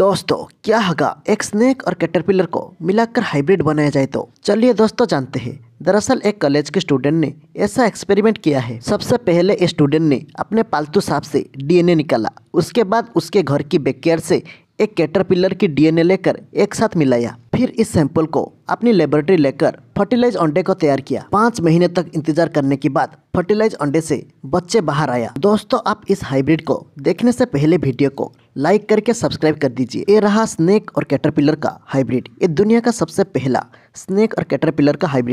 दोस्तों क्या होगा एक स्नेक और कैटरपिलर को मिलाकर हाइब्रिड बनाया जाए तो चलिए दोस्तों जानते हैं दरअसल एक कॉलेज के स्टूडेंट ने ऐसा एक्सपेरिमेंट किया है सबसे पहले स्टूडेंट ने अपने पालतू सांप से डीएनए निकाला उसके बाद उसके घर की बैकयार्ड से एक कैटरपिलर की डीएनए लेकर एक साथ मिलाया फिर इस सैंपल को अपनी लेबोरेटरी लेकर फर्टिलाइज अंडे को तैयार किया पाँच महीने तक इंतजार करने के बाद फर्टिलाइज अंडे से बच्चे बाहर आया दोस्तों आप इस हाइब्रिड को देखने से पहले वीडियो को लाइक करके सब्सक्राइब कर दीजिए ये रहा स्नेक और कैटरपिलर का हाइब्रिड ये दुनिया का सबसे पहला स्नेक और कैटरपिलर का हाइब्रिड